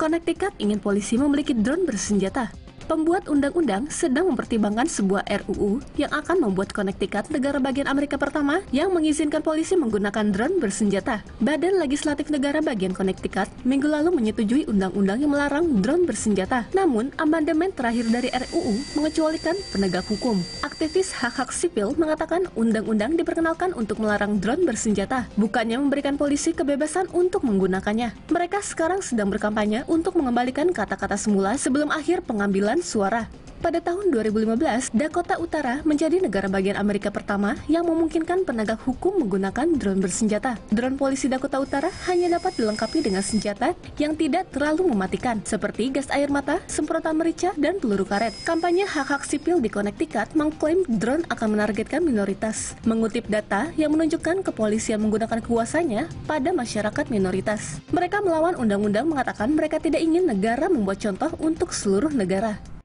Connecticut ingin polisi memiliki drone bersenjata Pembuat undang-undang sedang mempertimbangkan sebuah RUU yang akan membuat Connecticut negara bagian Amerika pertama yang mengizinkan polisi menggunakan drone bersenjata. Badan Legislatif Negara bagian Connecticut minggu lalu menyetujui undang-undang yang melarang drone bersenjata. Namun, amandemen terakhir dari RUU mengecualikan penegak hukum. Aktivis hak-hak sipil mengatakan undang-undang diperkenalkan untuk melarang drone bersenjata, bukannya memberikan polisi kebebasan untuk menggunakannya. Mereka sekarang sedang berkampanye untuk mengembalikan kata-kata semula sebelum akhir pengambilan suara pada tahun 2015, Dakota Utara menjadi negara bagian Amerika pertama yang memungkinkan penegak hukum menggunakan drone bersenjata. Drone polisi Dakota Utara hanya dapat dilengkapi dengan senjata yang tidak terlalu mematikan, seperti gas air mata, semprotan merica, dan peluru karet. Kampanye hak-hak sipil di Connecticut mengklaim drone akan menargetkan minoritas, mengutip data yang menunjukkan kepolisian menggunakan kuasanya pada masyarakat minoritas. Mereka melawan undang-undang mengatakan mereka tidak ingin negara membuat contoh untuk seluruh negara.